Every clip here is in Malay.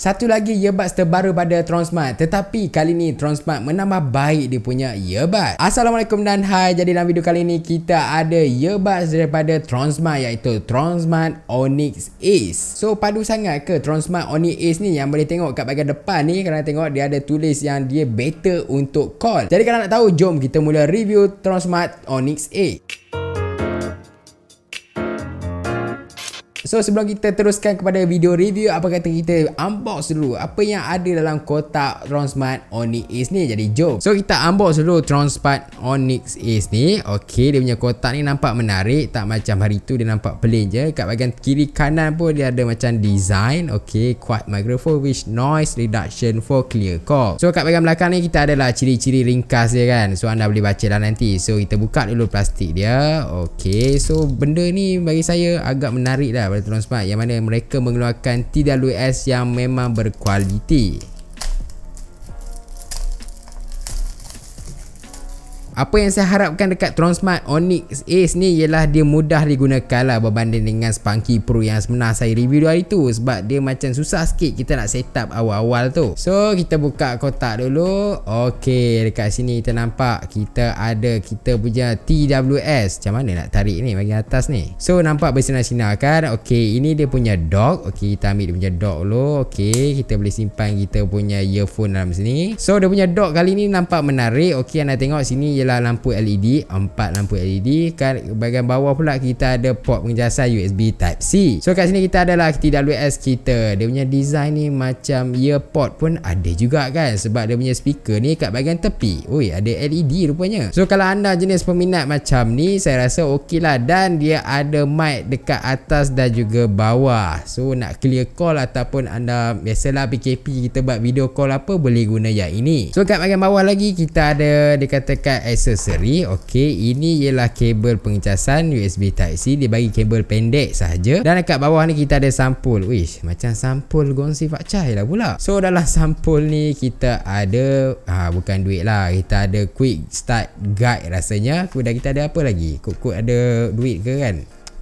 Satu lagi earbuds terbaru pada Transmart tetapi kali ni Transmart menambah baik dia punya earbuds. Assalamualaikum dan hai jadi dalam video kali ni kita ada earbuds daripada Transmart iaitu Transmart Onyx Ace. So padu sangat ke Transmart Onyx Ace ni yang boleh tengok kat bahagian depan ni kalau tengok dia ada tulis yang dia better untuk call. Jadi kalau nak tahu jom kita mula review Transmart Onyx Ace. So sebelum kita teruskan kepada video review Apa kata kita unbox dulu Apa yang ada dalam kotak Transmart Onyx Ace ni Jadi jom So kita unbox dulu Transmart Onyx Ace ni Okay dia punya kotak ni nampak menarik Tak macam hari tu dia nampak plain je Kat bahagian kiri kanan pun dia ada macam design Okay quad microphone which noise reduction for clear call So kat bahagian belakang ni kita adalah ciri-ciri ringkas dia kan So anda boleh baca lah nanti So kita buka dulu plastik dia Okay so benda ni bagi saya agak menarik lah Electronics yang mana mereka mengeluarkan TWS yang memang berkualiti. Apa yang saya harapkan dekat Transmart Onyx Ace ni ialah dia mudah digunakan lah berbanding dengan Spunky Pro yang sebenar saya review hari tu sebab dia macam susah sikit kita nak setup awal-awal tu. So kita buka kotak dulu. Okay dekat sini kita nampak kita ada kita punya TWS. Macam mana nak tarik ni bagi atas ni? So nampak bersinar-sinar kan? Okay ini dia punya dock. Okay kita ambil dia punya dock dulu. Okay kita boleh simpan kita punya earphone dalam sini. So dia punya dock kali ni nampak menarik. Okay anda tengok sini ialah adalah lampu LED empat lampu LED kan bahagian bawah pula kita ada port pengejasan USB type C so kat sini kita adalah TWS kita dia punya design ni macam earpod pun ada juga kan sebab dia punya speaker ni kat bahagian tepi Ui, ada LED rupanya so kalau anda jenis peminat macam ni saya rasa ok lah dan dia ada mic dekat atas dan juga bawah so nak clear call ataupun anda biasalah PKP kita buat video call apa boleh guna yang ini so kat bahagian bawah lagi kita ada dikatakan Aksesori, okey ini ialah kabel pengecasan USB type C dia bagi kabel pendek sahaja dan dekat bawah ni kita ada sampul wish macam sampul gongsi facai lah pula so dalam sampul ni kita ada ha, bukan duit lah kita ada quick start guide rasanya kemudian kita ada apa lagi kok-kok ada duit ke kan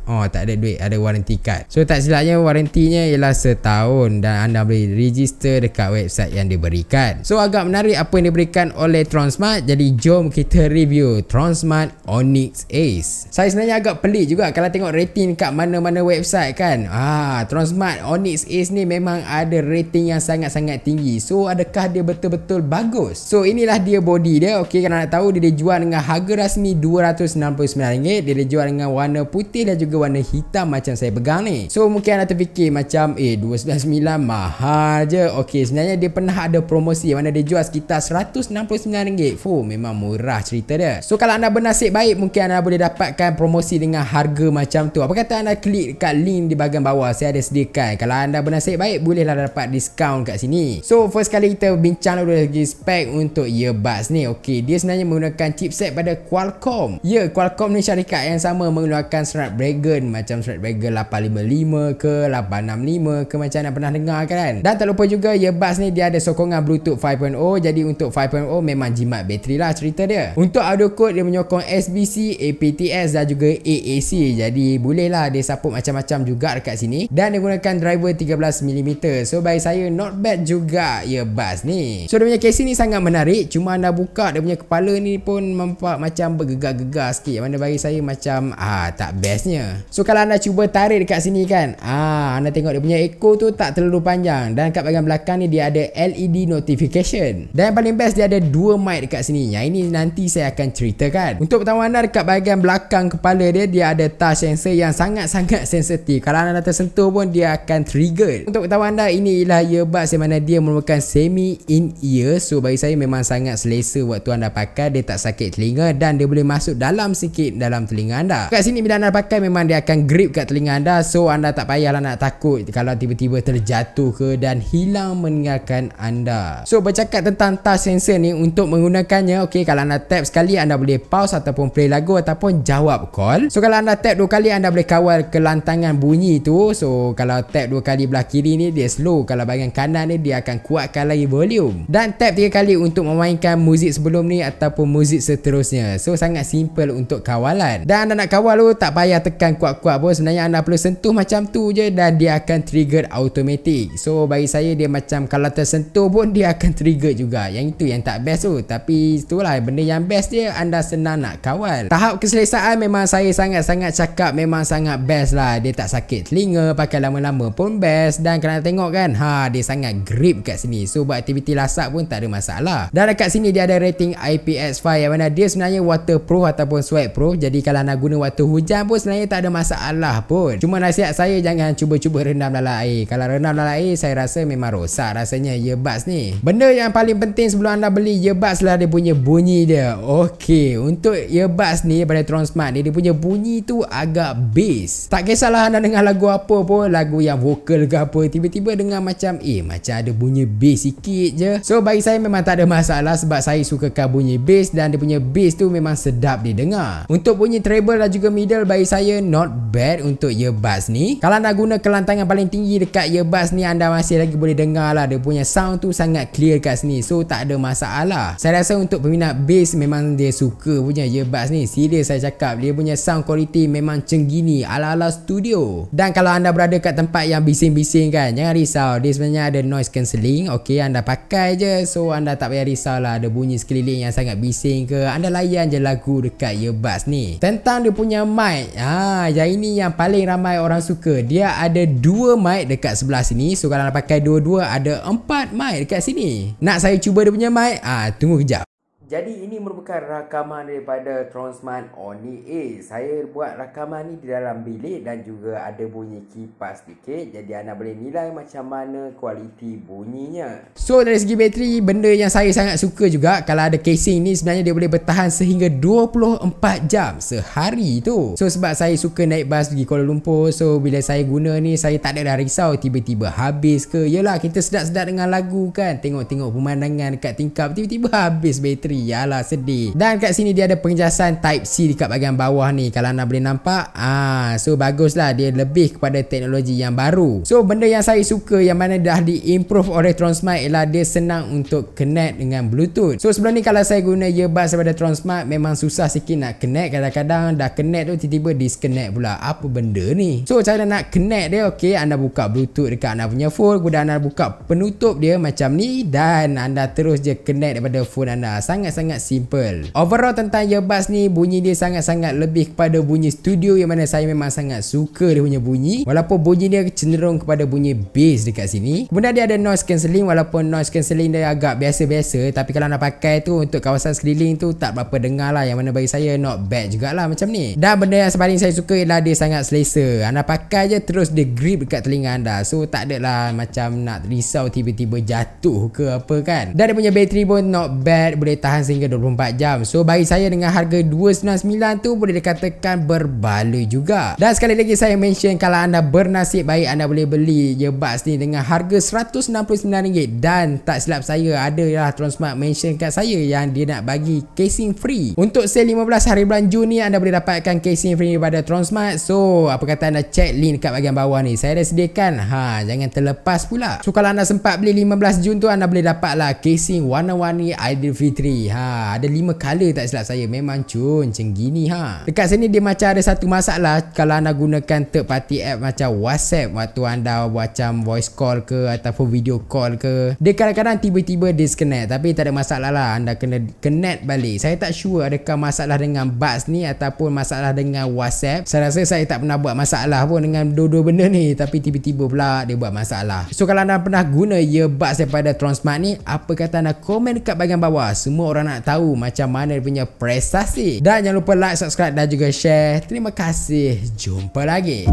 Oh tak ada duit Ada warranty card So tak silapnya Warrantinya ialah setahun Dan anda boleh register Dekat website yang diberikan So agak menarik Apa yang diberikan oleh Transmart Jadi jom kita review Transmart Onyx Ace Saya sebenarnya agak pelik juga Kalau tengok rating kat mana-mana website kan Ah, Transmart Onyx Ace ni Memang ada rating yang sangat-sangat tinggi So adakah dia betul-betul bagus So inilah dia body dia Okay kalau nak tahu Dia dijual dengan harga rasmi RM269 Dia dijual dengan warna putih Dan juga warna hitam macam saya pegang ni so mungkin anda terfikir macam eh 299 mahal je ok sebenarnya dia pernah ada promosi mana dia jual sekitar 169 ringgit fuh memang murah cerita dia so kalau anda bernasib baik mungkin anda boleh dapatkan promosi dengan harga macam tu apa kata anda klik kat link di bahagian bawah saya ada sediakan kalau anda bernasib baik bolehlah dapat discount kat sini so first kali kita bincang dulu lagi spek untuk earbuds ni ok dia sebenarnya menggunakan chipset pada Qualcomm ya yeah, Qualcomm ni syarikat yang sama mengeluarkan Snapdragon bagel macam Fred 855 ke 865 ke macam anda pernah dengar kan, kan? dan tak lupa juga earbuds ya, ni dia ada sokongan bluetooth 5.0 jadi untuk 5.0 memang jimat bateri lah cerita dia untuk audio code dia menyokong SBC APTS dan juga AAC jadi boleh lah dia support macam-macam juga dekat sini dan dia gunakan driver 13mm so bagi saya not bad juga earbuds ya, ni so dia punya casing ni sangat menarik cuma anda buka dia punya kepala ni pun mampak macam bergegar-gegar sikit yang mana bagi saya macam ah tak bestnya So kalau anda cuba tarik dekat sini kan ah Anda tengok dia punya ekor tu tak terlalu panjang Dan kat bahagian belakang ni dia ada LED notification Dan yang paling best dia ada dua mic dekat sini Yang ini nanti saya akan ceritakan Untuk pertama anda dekat bahagian belakang kepala dia Dia ada touch sensor yang sangat-sangat sensitif Kalau anda tersentuh pun dia akan trigger Untuk pertama anda ini ialah earbud Di mana dia merupakan semi in-ear So bagi saya memang sangat selesa waktu anda pakai Dia tak sakit telinga dan dia boleh masuk dalam sikit dalam telinga anda Dekat sini bila anda pakai memang memang dia akan grip kat telinga anda so anda tak payahlah nak takut kalau tiba-tiba terjatuh ke dan hilang meninggalkan anda so bercakap tentang touch sensor ni untuk menggunakannya ok kalau anda tap sekali anda boleh pause ataupun play lagu ataupun jawab call so kalau anda tap dua kali anda boleh kawal kelantangan bunyi tu so kalau tap dua kali belah kiri ni dia slow kalau bahagian kanan ni dia akan kuatkan lagi volume dan tap tiga kali untuk memainkan muzik sebelum ni ataupun muzik seterusnya so sangat simple untuk kawalan dan anda nak kawal tu tak payah tekan tekan kuat-kuat pun sebenarnya anda perlu sentuh macam tu je dan dia akan trigger automatic. So bagi saya dia macam kalau tersentuh pun dia akan trigger juga. Yang itu yang tak best tu. Tapi itulah benda yang best dia anda senang nak kawal. Tahap keselesaan memang saya sangat-sangat cakap memang sangat best lah. Dia tak sakit telinga pakai lama-lama pun best dan kena tengok kan. Ha dia sangat grip kat sini. So buat aktiviti lasak pun tak ada masalah. Dan dekat sini dia ada rating IPX5 yang mana dia sebenarnya waterproof ataupun sweatproof. Jadi kalau anda guna waktu hujan pun sebenarnya tak tak ada masalah pun Cuma nasihat saya Jangan cuba-cuba rendam dalam air Kalau rendam dalam air Saya rasa memang rosak Rasanya earbuds ni Benda yang paling penting Sebelum anda beli earbuds lah Dia punya bunyi dia Okey Untuk earbuds ni Pada Tronsmart ni Dia punya bunyi tu Agak bass Tak kisahlah anda dengar lagu apa pun Lagu yang vokal ke apa Tiba-tiba dengar macam Eh macam ada bunyi bass sikit je So bagi saya memang tak ada masalah Sebab saya sukakan bunyi bass Dan dia punya bass tu Memang sedap didengar Untuk bunyi treble dan juga middle Bagi saya not bad untuk earbuds ni kalau nak guna kelantangan paling tinggi dekat earbuds ni anda masih lagi boleh dengar lah dia punya sound tu sangat clear kat sini so tak ada masalah saya rasa untuk peminat bass memang dia suka punya earbuds ni serius saya cakap dia punya sound quality memang cenggini ala-ala studio dan kalau anda berada kat tempat yang bising-bising kan jangan risau dia sebenarnya ada noise cancelling ok anda pakai je so anda tak payah risau lah ada bunyi sekeliling yang sangat bising ke anda layan je lagu dekat earbuds ni tentang dia punya mic haa ah, Ah, yang ini yang paling ramai orang suka. Dia ada dua mic dekat sebelah sini. So kalau nak pakai dua-dua ada empat mic dekat sini. Nak saya cuba dia punya mic? Ah tunggu kejap. Jadi ini merupakan rakaman daripada Transman Oni A. Saya buat rakaman ni di dalam bilik dan juga ada bunyi kipas sedikit. Jadi anda boleh nilai macam mana kualiti bunyinya. So dari segi bateri, benda yang saya sangat suka juga kalau ada casing ni sebenarnya dia boleh bertahan sehingga 24 jam sehari tu. So sebab saya suka naik bas pergi Kuala Lumpur. So bila saya guna ni saya tak ada dah risau tiba-tiba habis ke. Yelah kita sedap-sedap dengan lagu kan. Tengok-tengok pemandangan dekat tingkap tiba-tiba habis bateri. Yalah sedih Dan kat sini dia ada penjelasan type C Dekat bahagian bawah ni Kalau anda boleh nampak ah, So baguslah Dia lebih kepada teknologi yang baru So benda yang saya suka Yang mana dah diimprove oleh Transmart Ialah dia senang untuk connect dengan Bluetooth So sebelum ni kalau saya guna earbuds daripada Transmart Memang susah sikit nak connect Kadang-kadang dah connect tu Tiba-tiba disconnect pula Apa benda ni So cara nak connect dia Okay anda buka Bluetooth dekat anda punya phone Kemudian anda buka penutup dia macam ni Dan anda terus je connect daripada phone anda Sangat sangat-sangat simple overall tentang earbuds ni bunyi dia sangat-sangat lebih kepada bunyi studio yang mana saya memang sangat suka dia punya bunyi walaupun bunyi dia cenderung kepada bunyi bass dekat sini kemudian dia ada noise cancelling walaupun noise cancelling dia agak biasa-biasa tapi kalau nak pakai tu untuk kawasan sekeliling tu tak berapa dengar lah yang mana bagi saya not bad jugalah macam ni dan benda yang paling saya suka ialah dia sangat selesa anda pakai je terus dia grip dekat telinga anda so tak lah macam nak risau tiba-tiba jatuh ke apa kan dan dia punya battery pun not bad boleh tahan bertahan sehingga 24 jam. So bagi saya dengan harga 299 tu boleh dikatakan berbaloi juga. Dan sekali lagi saya mention kalau anda bernasib baik anda boleh beli earbuds ni dengan harga RM169 dan tak silap saya ada lah Transmart mention kat saya yang dia nak bagi casing free. Untuk sale 15 hari bulan Jun ni anda boleh dapatkan casing free daripada Transmart. So apa kata anda check link dekat bahagian bawah ni. Saya dah sediakan. Ha jangan terlepas pula. So kalau anda sempat beli 15 Jun tu anda boleh dapatlah casing warna-warni Aidilfitri ha ada lima color tak silap saya memang cun macam gini ha dekat sini dia macam ada satu masalah kalau anda gunakan third party app macam whatsapp waktu anda macam voice call ke ataupun video call ke dia kadang-kadang tiba-tiba disconnect tapi tak ada masalah lah anda kena connect balik saya tak sure adakah masalah dengan bus ni ataupun masalah dengan whatsapp saya rasa saya tak pernah buat masalah pun dengan dua-dua benda ni tapi tiba-tiba pula dia buat masalah so kalau anda pernah guna earbuds daripada Transmart ni apa kata anda komen dekat bahagian bawah semua orang korang nak tahu macam mana dia punya prestasi. Dan jangan lupa like, subscribe dan juga share. Terima kasih. Jumpa lagi.